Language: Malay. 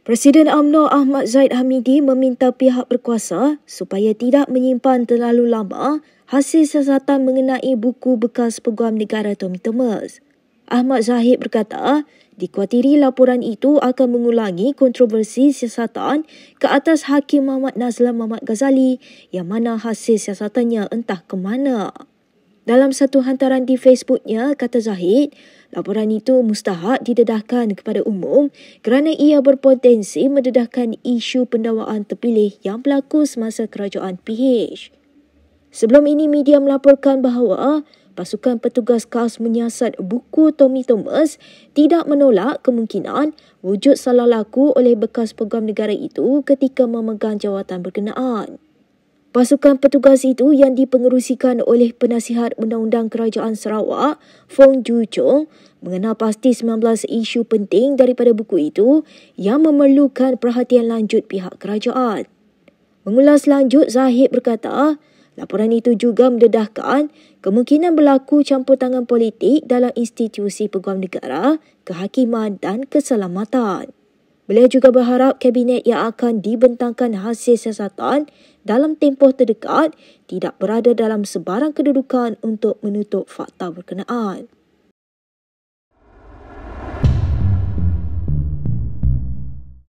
Presiden Amno Ahmad Zaid Hamidi meminta pihak berkuasa supaya tidak menyimpan terlalu lama hasil siasatan mengenai buku bekas peguam negara Tommy Thomas. Ahmad Zahid berkata, dikhuatiri laporan itu akan mengulangi kontroversi siasatan ke atas Hakim Muhammad Nazlan Muhammad Ghazali yang mana hasil siasatannya entah ke mana. Dalam satu hantaran di Facebooknya, kata Zahid, laporan itu mustahak didedahkan kepada umum kerana ia berpotensi mendedahkan isu pendawaan terpilih yang berlaku semasa kerajaan PH. Sebelum ini, media melaporkan bahawa pasukan petugas khas menyiasat buku Tommy Thomas tidak menolak kemungkinan wujud salah laku oleh bekas pegawai negara itu ketika memegang jawatan berkenaan. Pasukan petugas itu yang dipengerusikan oleh penasihat Undang-Undang Kerajaan Sarawak, Fong Ju Chong, mengenal pasti 19 isu penting daripada buku itu yang memerlukan perhatian lanjut pihak kerajaan. Mengulas lanjut, Zahid berkata, laporan itu juga mendedahkan kemungkinan berlaku campur tangan politik dalam institusi peguam negara, kehakiman dan keselamatan. Beliau juga berharap kabinet yang akan dibentangkan hasil siasatan dalam tempoh terdekat tidak berada dalam sebarang kedudukan untuk menutup fakta berkenaan.